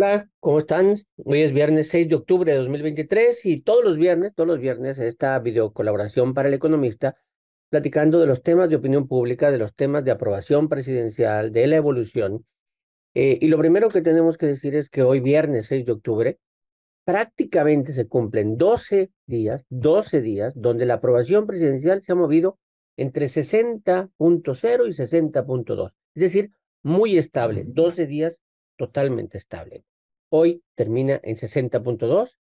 Hola, ¿cómo están? Hoy es viernes 6 de octubre de 2023 y todos los viernes, todos los viernes, esta videocolaboración para el economista, platicando de los temas de opinión pública, de los temas de aprobación presidencial, de la evolución. Eh, y lo primero que tenemos que decir es que hoy viernes 6 de octubre prácticamente se cumplen 12 días, 12 días, donde la aprobación presidencial se ha movido entre 60.0 y 60.2, es decir, muy estable, 12 días totalmente estable. Hoy termina en 60.2,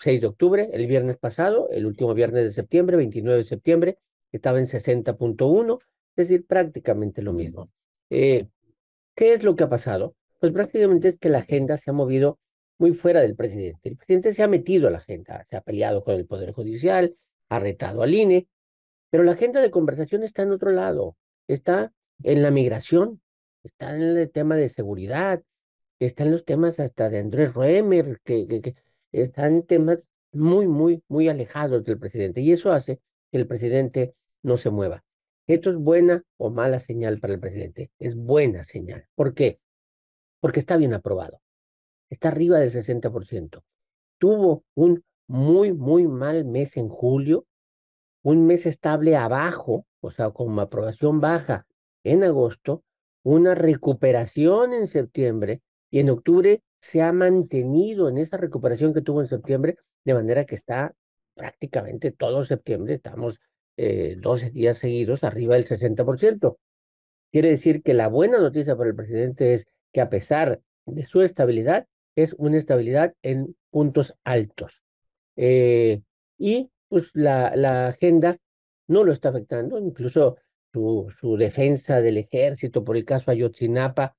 6 de octubre, el viernes pasado, el último viernes de septiembre, 29 de septiembre, estaba en 60.1, es decir, prácticamente lo mismo. Eh, ¿Qué es lo que ha pasado? Pues prácticamente es que la agenda se ha movido muy fuera del presidente. El presidente se ha metido a la agenda, se ha peleado con el Poder Judicial, ha retado al INE, pero la agenda de conversación está en otro lado, está en la migración, está en el tema de seguridad, están los temas hasta de Andrés Roemer, que, están temas muy, muy, muy alejados del presidente. Y eso hace que el presidente no se mueva. ¿Esto es buena o mala señal para el presidente? Es buena señal. ¿Por qué? Porque está bien aprobado. Está arriba del 60%. Tuvo un muy, muy mal mes en julio, un mes estable abajo, o sea, con aprobación baja en agosto, una recuperación en septiembre y en octubre se ha mantenido en esa recuperación que tuvo en septiembre, de manera que está prácticamente todo septiembre, estamos eh, 12 días seguidos arriba del 60%. Quiere decir que la buena noticia para el presidente es que a pesar de su estabilidad, es una estabilidad en puntos altos. Eh, y pues la, agenda no lo está afectando, incluso su, su defensa del ejército por el caso Ayotzinapa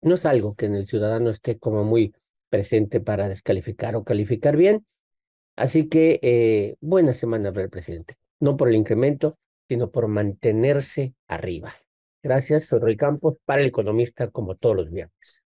no es algo que en el ciudadano esté como muy presente para descalificar o calificar bien. Así que eh, buena semana para presidente. No por el incremento, sino por mantenerse arriba. Gracias, soy Roy Campos, para el economista como todos los viernes.